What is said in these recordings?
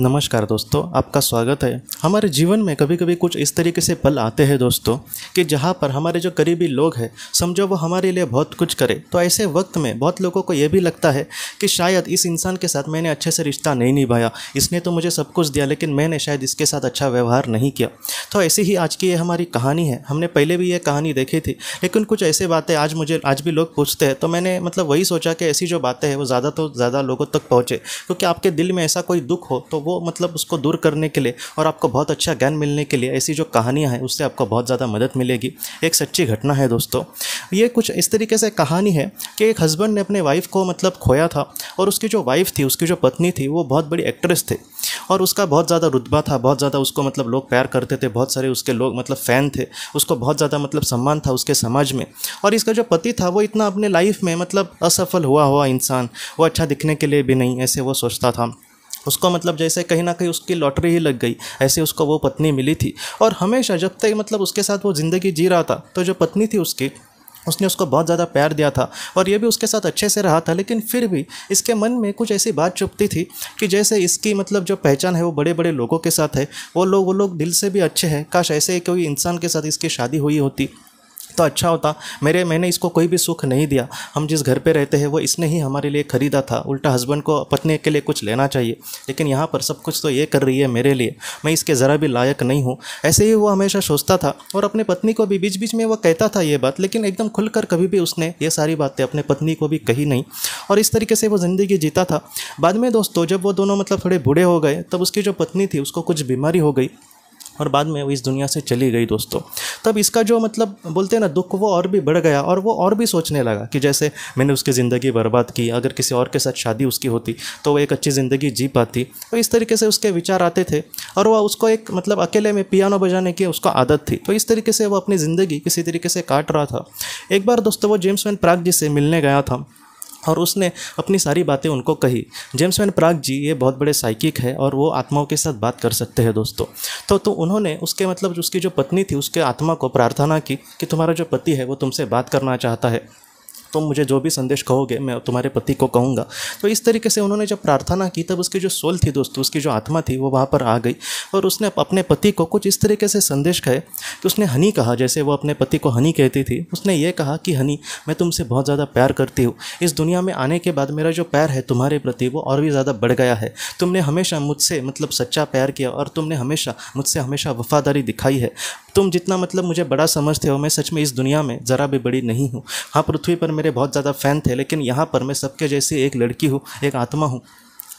नमस्कार दोस्तों आपका स्वागत है हमारे जीवन में कभी कभी कुछ इस तरीके से पल आते हैं दोस्तों कि जहाँ पर हमारे जो करीबी लोग हैं समझो वो हमारे लिए बहुत कुछ करे तो ऐसे वक्त में बहुत लोगों को ये भी लगता है कि शायद इस इंसान के साथ मैंने अच्छे से रिश्ता नहीं निभाया इसने तो मुझे सब कुछ दिया लेकिन मैंने शायद इसके साथ अच्छा व्यवहार नहीं किया तो ऐसी ही आज की ये हमारी कहानी है हमने पहले भी ये कहानी देखी थी लेकिन कुछ ऐसे बातें आज मुझे आज भी लोग पूछते हैं तो मैंने मतलब वही सोचा कि ऐसी जो बातें हैं वो ज़्यादा तो ज़्यादा लोगों तक पहुँचे क्योंकि आपके दिल में ऐसा कोई दुख हो तो वो मतलब उसको दूर करने के लिए और आपको बहुत अच्छा ज्ञान मिलने के लिए ऐसी जो कहानियाँ हैं उससे आपको बहुत ज़्यादा मदद मिलेगी एक सच्ची घटना है दोस्तों ये कुछ इस तरीके से कहानी है कि एक हस्बैंड ने अपने वाइफ को मतलब खोया था और उसकी जो वाइफ थी उसकी जो पत्नी थी वो बहुत बड़ी एक्ट्रेस थी और उसका बहुत ज़्यादा रुतबा था बहुत ज़्यादा उसको मतलब लोग प्यार करते थे बहुत सारे उसके लोग मतलब फ़ैन थे उसको बहुत ज़्यादा मतलब सम्मान था उसके समाज में और इसका जो पति था वो इतना अपने लाइफ में मतलब असफल हुआ हुआ इंसान वो अच्छा दिखने के लिए भी नहीं ऐसे वो सोचता था उसको मतलब जैसे कहीं ना कहीं उसकी लॉटरी ही लग गई ऐसे उसको वो पत्नी मिली थी और हमेशा जब तक मतलब उसके साथ वो ज़िंदगी जी रहा था तो जो पत्नी थी उसकी उसने उसको बहुत ज़्यादा प्यार दिया था और ये भी उसके साथ अच्छे से रहा था लेकिन फिर भी इसके मन में कुछ ऐसी बात चुपती थी कि जैसे इसकी मतलब जो पहचान है वो बड़े बड़े लोगों के साथ है वो लोग वो लोग दिल से भी अच्छे हैं काश ऐसे कोई इंसान के साथ इसकी शादी हुई होती तो अच्छा होता मेरे मैंने इसको कोई भी सुख नहीं दिया हम जिस घर पे रहते हैं वो इसने ही हमारे लिए ख़रीदा था उल्टा हस्बैंड को पत्नी के लिए कुछ लेना चाहिए लेकिन यहाँ पर सब कुछ तो ये कर रही है मेरे लिए मैं इसके ज़रा भी लायक नहीं हूँ ऐसे ही वो हमेशा सोचता था और अपने पत्नी को भी बीच बीच में वो कहता था ये बात लेकिन एकदम खुलकर कभी भी उसने ये सारी बातें अपने पत्नी को भी कही नहीं और इस तरीके से वो ज़िंदगी जीता था बाद में दोस्तों जब वो दोनों मतलब थोड़े बूढ़े हो गए तब उसकी जो पत्नी थी उसको कुछ बीमारी हो गई और बाद में वो इस दुनिया से चली गई दोस्तों तब इसका जो मतलब बोलते हैं ना दुख वो और भी बढ़ गया और वो और भी सोचने लगा कि जैसे मैंने उसकी ज़िंदगी बर्बाद की अगर किसी और के साथ शादी उसकी होती तो वो एक अच्छी ज़िंदगी जी पाती तो इस तरीके से उसके विचार आते थे और वह उसको एक मतलब अकेले में पियानो बजाने की उसको आदत थी तो इस तरीके से वो अपनी ज़िंदगी किसी तरीके से काट रहा था एक बार दोस्तों वो जेम्स वैन प्राग जी से मिलने गया था और उसने अपनी सारी बातें उनको कही जेम्स वैन प्राग जी ये बहुत बड़े साइकिक है और वो आत्माओं के साथ बात कर सकते हैं दोस्तों तो तो उन्होंने उसके मतलब उसकी जो पत्नी थी उसके आत्मा को प्रार्थना की कि तुम्हारा जो पति है वो तुमसे बात करना चाहता है तुम मुझे जो भी संदेश कहोगे मैं तुम्हारे पति को कहूँगा तो इस तरीके से उन्होंने जब प्रार्थना की तब उसकी जो सोल थी दोस्तों उसकी जो आत्मा थी वो वहाँ पर आ गई और उसने अपने पति को कुछ इस तरीके से संदेश कहे कि उसने हनी कहा जैसे वो अपने पति को हनी कहती थी उसने ये कहा कि हनी मैं तुमसे बहुत ज़्यादा प्यार करती हूँ इस दुनिया में आने के बाद मेरा जो प्यार है तुम्हारे प्रति वो और भी ज़्यादा बढ़ गया है तुमने हमेशा मुझसे मतलब सच्चा प्यार किया और तुमने हमेशा मुझसे हमेशा वफादारी दिखाई है तुम जितना मतलब मुझे बड़ा समझते हो मैं सच में इस दुनिया में ज़रा भी बड़ी नहीं हूँ हाँ पृथ्वी पर मेरे बहुत ज़्यादा फ़ैन थे लेकिन यहाँ पर मैं सबके जैसे एक लड़की हूँ एक आत्मा हूँ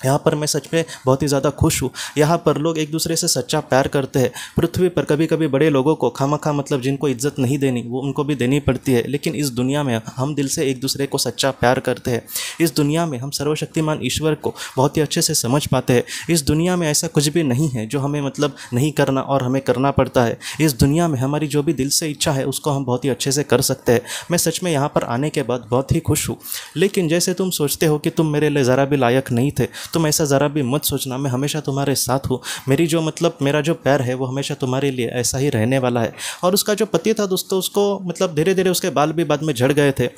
यहाँ पर मैं सच में बहुत ही ज़्यादा खुश हूँ यहाँ पर लोग एक दूसरे से सच्चा प्यार करते हैं पृथ्वी पर कभी कभी बड़े लोगों को खामखा मतलब जिनको इज्जत नहीं देनी वो उनको भी देनी पड़ती है लेकिन इस दुनिया में हम दिल से एक दूसरे को सच्चा प्यार करते हैं इस दुनिया में हम सर्वशक्तिमान ईश्वर को बहुत ही अच्छे से समझ पाते हैं इस दुनिया में ऐसा कुछ भी नहीं है जो हमें मतलब नहीं करना और हमें करना पड़ता है इस दुनिया में हमारी जो भी दिल से इच्छा है उसको हम बहुत ही अच्छे से कर सकते हैं मैं सच में यहाँ पर आने के बाद बहुत ही खुश हूँ लेकिन जैसे तुम सोचते हो कि तुम मेरे लिए ज़रा भी लायक नहीं थे तुम ऐसा ज़रा भी मत सोचना मैं हमेशा तुम्हारे साथ हूँ मेरी जो मतलब मेरा जो प्यार है वो हमेशा तुम्हारे लिए ऐसा ही रहने वाला है और उसका जो पति था दोस्तों उसको मतलब धीरे धीरे उसके बाल भी बाद में झड़ गए थे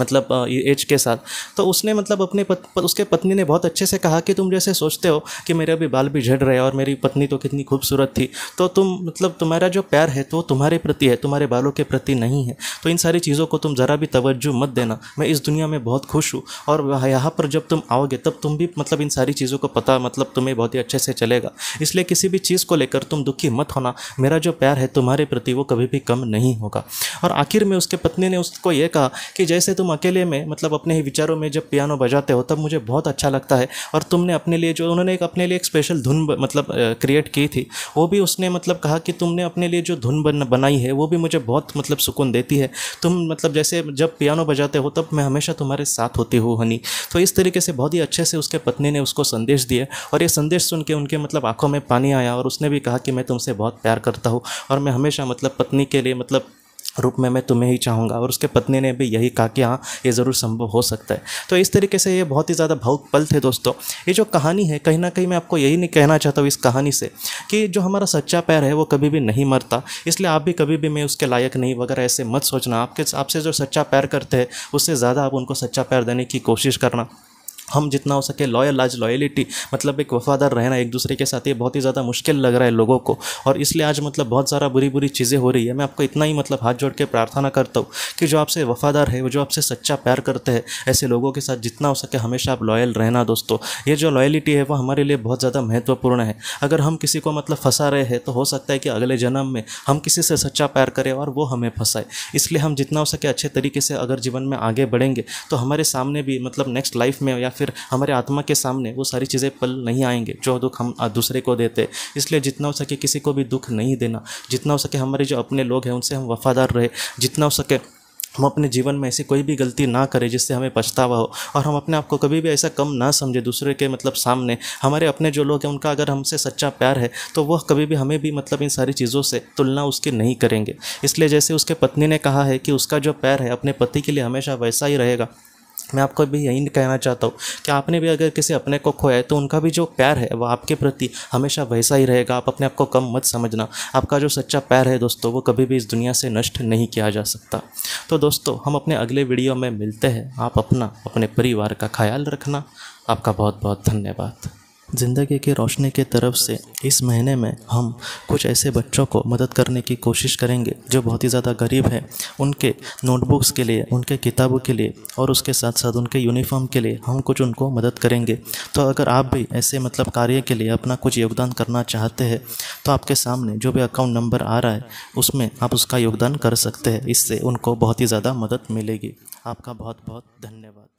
मतलब एज के साथ तो उसने मतलब अपने पत, उसके पत्नी ने बहुत अच्छे से कहा कि तुम जैसे सोचते हो कि मेरे अभी बाल भी झड़ रहे हैं और मेरी पत्नी तो कितनी खूबसूरत थी तो तुम मतलब तुम्हारा जो प्यार है तो तुम्हारे प्रति है तुम्हारे बालों के प्रति नहीं है तो इन सारी चीज़ों को तुम ज़रा भी तवज्जो मत देना मैं इस दुनिया में बहुत खुश हूँ और यहाँ पर जब तुम आओगे तब तुम भी मतलब इन सारी चीज़ों को पता मतलब तुम्हें बहुत ही अच्छे से चलेगा इसलिए किसी भी चीज़ को लेकर तुम दुखी मत होना मेरा जो प्यार है तुम्हारे प्रति वो कभी भी कम नहीं होगा और आखिर में उसके पत्नी ने उसको ये कहा कि जैसे तुम अकेले में मतलब अपने ही विचारों में जब पियानो बजाते हो तब मुझे बहुत अच्छा लगता है और तुमने अपने लिए जो उन्होंने एक अपने लिए एक स्पेशल धुन मतलब क्रिएट की थी वो भी उसने मतलब कहा कि तुमने अपने लिए जो धुन बन बनाई है वो भी मुझे बहुत मतलब सुकून देती है तुम मतलब जैसे जब पियानो बजाते हो तब मैं हमेशा तुम्हारे साथ होती हूँ हनी तो इस तरीके से बहुत ही अच्छे से उसके पत्नी ने उसको संदेश दिया और ये संदेश सुन के उनके मतलब आंखों में पानी आया और उसने भी कहा कि मैं तुमसे बहुत प्यार करता हूँ और मैं हमेशा मतलब पत्नी के लिए मतलब रूप में मैं तुम्हें ही चाहूँगा और उसके पत्नी ने भी यही कहा कि हाँ ये ज़रूर संभव हो सकता है तो इस तरीके से ये बहुत ही ज़्यादा भावुक पल थे दोस्तों ये जो कहानी है कहीं ना कहीं मैं आपको यही नहीं कहना चाहता हूँ इस कहानी से कि जो हमारा सच्चा पैर है वो कभी भी नहीं मरता इसलिए आप भी कभी भी मैं उसके लायक नहीं वगैरह ऐसे मत सोचना आपके आपसे जो सच्चा पैर करते हैं उससे ज़्यादा आप उनको सच्चा पैर देने की कोशिश करना हम जितना हो सके लॉयल आज लॉयलिटी मतलब एक वफादार रहना एक दूसरे के साथ ये बहुत ही ज़्यादा मुश्किल लग रहा है लोगों को और इसलिए आज मतलब बहुत सारा बुरी बुरी चीज़ें हो रही है मैं आपको इतना ही मतलब हाथ जोड़ के प्रार्थना करता हूँ कि जो आपसे वफादार है वो जो आपसे सच्चा प्यार करते हैं ऐसे लोगों के साथ जितना हो सके हमेशा आप लॉयल रहना दोस्तों ये जो लॉयलिटी है वो हमारे लिए बहुत ज़्यादा महत्वपूर्ण है अगर हम किसी को मतलब फंसा रहे हैं तो हो सकता है कि अगले जन्म में हम किसी से सच्चा प्यार करें और वो हमें फंसाए इसलिए हम जितना हो सके अच्छे तरीके से अगर जीवन में आगे बढ़ेंगे तो हमारे सामने भी मतलब नेक्स्ट लाइफ में या फिर फिर हमारे आत्मा के सामने वो सारी चीज़ें पल नहीं आएंगे जो दुख हम दूसरे को देते इसलिए जितना हो सके किसी को भी दुख नहीं देना जितना हो सके हमारे जो अपने लोग हैं उनसे हम वफादार रहे जितना हो सके हम अपने जीवन में ऐसी कोई भी गलती ना करें जिससे हमें पछतावा हो और हम अपने आप को कभी भी ऐसा कम ना समझे दूसरे के मतलब सामने हमारे अपने जो लोग हैं उनका अगर हमसे सच्चा प्यार है तो वह कभी भी हमें भी मतलब इन सारी चीज़ों से तुलना उसकी नहीं करेंगे इसलिए जैसे उसके पत्नी ने कहा है कि उसका जो प्यार है अपने पति के लिए हमेशा वैसा ही रहेगा मैं आपको भी यही कहना चाहता हूँ कि आपने भी अगर किसी अपने को खोया है तो उनका भी जो प्यार है वह आपके प्रति हमेशा वैसा ही रहेगा आप अपने आप को कम मत समझना आपका जो सच्चा प्यार है दोस्तों वो कभी भी इस दुनिया से नष्ट नहीं किया जा सकता तो दोस्तों हम अपने अगले वीडियो में मिलते हैं आप अपना अपने परिवार का ख्याल रखना आपका बहुत बहुत धन्यवाद ज़िंदगी की रोशनी की तरफ से इस महीने में हम कुछ ऐसे बच्चों को मदद करने की कोशिश करेंगे जो बहुत ही ज़्यादा गरीब हैं उनके नोटबुक्स के लिए उनके किताबों के लिए और उसके साथ साथ उनके यूनिफॉर्म के लिए हम कुछ उनको मदद करेंगे तो अगर आप भी ऐसे मतलब कार्य के लिए अपना कुछ योगदान करना चाहते हैं तो आपके सामने जो भी अकाउंट नंबर आ रहा है उसमें आप उसका योगदान कर सकते हैं इससे उनको बहुत ही ज़्यादा मदद मिलेगी आपका बहुत बहुत धन्यवाद